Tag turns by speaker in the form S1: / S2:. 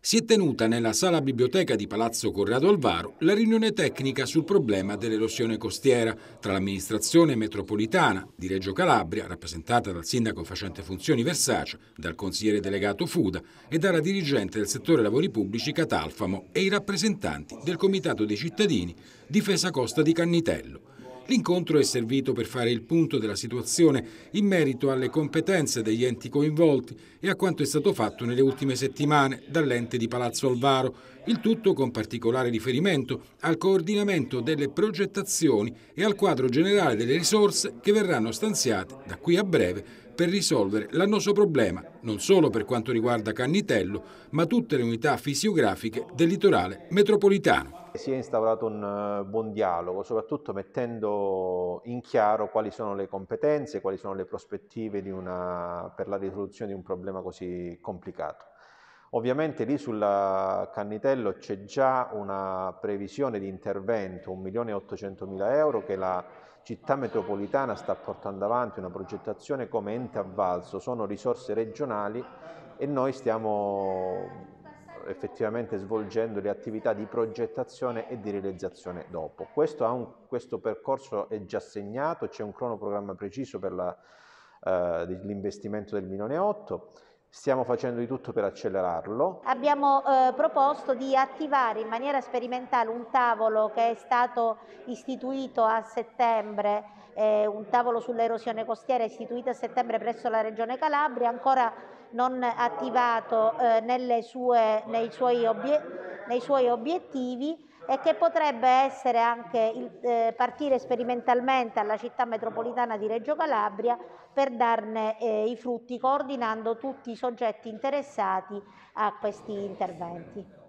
S1: si è tenuta nella sala biblioteca di Palazzo Corrado Alvaro la riunione tecnica sul problema dell'erosione costiera tra l'amministrazione metropolitana di Reggio Calabria, rappresentata dal sindaco facente funzioni Versace, dal consigliere delegato Fuda e dalla dirigente del settore lavori pubblici Catalfamo e i rappresentanti del Comitato dei cittadini Difesa Costa di Cannitello. L'incontro è servito per fare il punto della situazione in merito alle competenze degli enti coinvolti e a quanto è stato fatto nelle ultime settimane dall'ente di Palazzo Alvaro, il tutto con particolare riferimento al coordinamento delle progettazioni e al quadro generale delle risorse che verranno stanziate da qui a breve per risolvere l'annoso problema, non solo per quanto riguarda Cannitello, ma tutte le unità fisiografiche del litorale metropolitano
S2: si è instaurato un eh, buon dialogo, soprattutto mettendo in chiaro quali sono le competenze, quali sono le prospettive una, per la risoluzione di un problema così complicato. Ovviamente lì sul Cannitello c'è già una previsione di intervento, 1.800.000 euro, che la città metropolitana sta portando avanti, una progettazione come ente avvalso, sono risorse regionali e noi stiamo effettivamente svolgendo le attività di progettazione e di realizzazione dopo. Questo, un, questo percorso è già segnato, c'è un cronoprogramma preciso per eh, l'investimento eh, del milione 8 Stiamo facendo di tutto per accelerarlo.
S3: Abbiamo eh, proposto di attivare in maniera sperimentale un tavolo che è stato istituito a settembre, eh, un tavolo sull'erosione costiera istituito a settembre presso la Regione Calabria, ancora non attivato eh, sue, nei, suoi nei suoi obiettivi e che potrebbe essere anche il, eh, partire sperimentalmente alla città metropolitana di Reggio Calabria per darne eh, i frutti coordinando tutti i soggetti interessati a questi interventi.